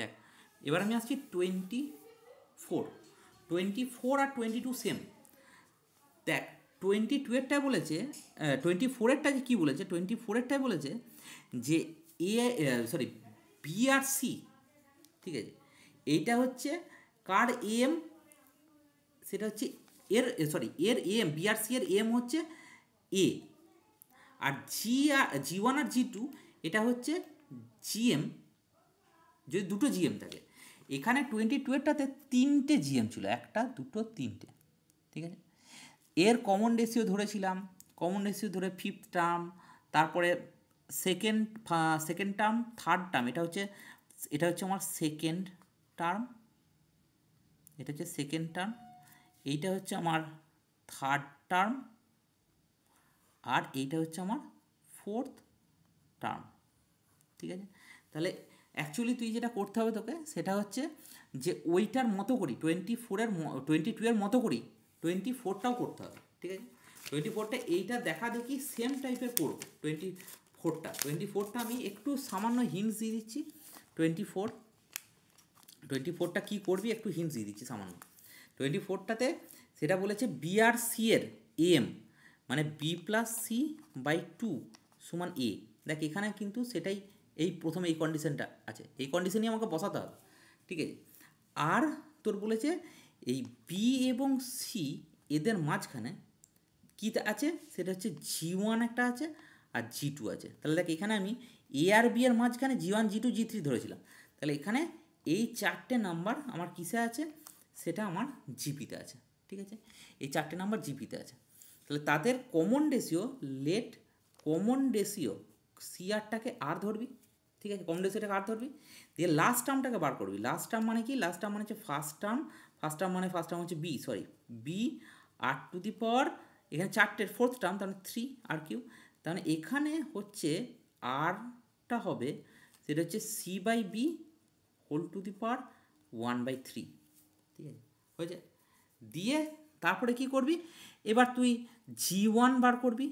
দেখ এবার আমি আসছি টোয়েন্টি ফোর টোয়েন্টি ফোর আর টোয়েন্টি টু সেম দেখ টোয়েন্টি টুয়েরটায় বলেছে টোয়েন্টি ফোরেরটা যে কী বলেছে টোয়েন্টি ফোরেরটাই বলেছে যে এ সরি বি আর সি ঠিক আছে এইটা হচ্ছে কার এম সেটা হচ্ছে এর সরি এর এম বি আর সি এর এম হচ্ছে A R G R G one R G two এটা হচ্ছে জিএম যদি দুটো জিএম থাকে এখানে টোয়েন্টি টুয়েলভটাতে তিনটে জিএম ছিল একটা দুটো তিনটে ঠিক আছে এর কমন রেশিও ধরেছিলাম কমন রেশিও ধরে ফিফথ টার্ম তারপরে second second term third term এটা হচ্ছে এটা হচ্ছে আমার সেকেন্ড টার্ম এটা হচ্ছে সেকেন্ড টার্ম এইটা হচ্ছে আমার থার্ড টার্ম আর এইটা হচ্ছে আমার ফোর্থ টার্ম ঠিক আছে তাহলে অ্যাকচুয়ালি তুই যেটা করতে হবে তোকে সেটা হচ্ছে যে ওইটার মতো করি টোয়েন্টি ফোরের টোয়েন্টি টু এর মতো করি টোয়েন্টি ফোরটাও করতে হবে ঠিক আছে টোয়েন্টি ফোরটা এইটা দেখা দেখি সেম টাইপের করবো টোয়েন্টি ফোরটা টোয়েন্টি ফোরটা আমি একটু সামান্য হিন্টস দিয়ে দিচ্ছি টোয়েন্টি ফোর টোয়েন্টি ফোরটা কী করবি একটু হিন্টস দিয়ে দিচ্ছি সামান্য টোয়েন্টি ফোরটাতে সেটা বলেছে বি আর সি এর এম মানে B plus C by two সমান এ দেখ এখানে কিন্তু সেটাই এই প্রথমে এই কন্ডিশনটা আছে এই কন্ডিশনই আমাকে বসাতে হবে ঠিক আছে আর তোর বলেছে এই বি এবং সি এদের মাঝখানে কী আছে সেটা হচ্ছে জি ওয়ান একটা আছে আর জি টু আছে তাহলে দেখ এখানে আমি এ আর বি এর মাঝখানে G one G two G three ধরেছিলাম তাহলে এখানে এই চারটে নাম্বার আমার কিসে আছে সেটা আমার জিপিতে আছে ঠিক আছে এই চারটে নাম্বার জিপিতে আছে তাহলে তাদের common ratio let common ratio C আরটাকে আর ধরবি ঠিক আছে কমডেন্সেটাকে আর ধরবি দিয়ে লাস্ট টার্মটাকে বার করবি লাস্ট টার্ম মানে কি লাস্ট টার্ম মানে হচ্ছে ফার্স্ট টার্ম ফার্স্ট টার্ম মানে ফার্স্ট টার্ম হচ্ছে B sorry B R to the power এখানে চারটের ফোর্থ টার্ম তাহলে থ্রি আর কিউ তাহলে এখানে হচ্ছে আরটা হবে সেটা হচ্ছে C by B whole to the power one by three ঠিক আছে হয়েছে দিয়ে তারপরে কি করবি এবার তুই জি ওয়ান বার করবি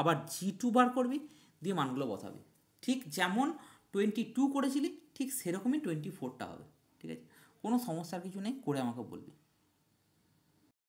আবার জি টু বার করবি দিয়ে মানগুলো বসাবে ঠিক যেমন টোয়েন্টি টু করেছিলি ঠিক সেরকমই টোয়েন্টি ফোরটা হবে ঠিক আছে কোনো সমস্যার কিছু নেই করে আমাকে বলবি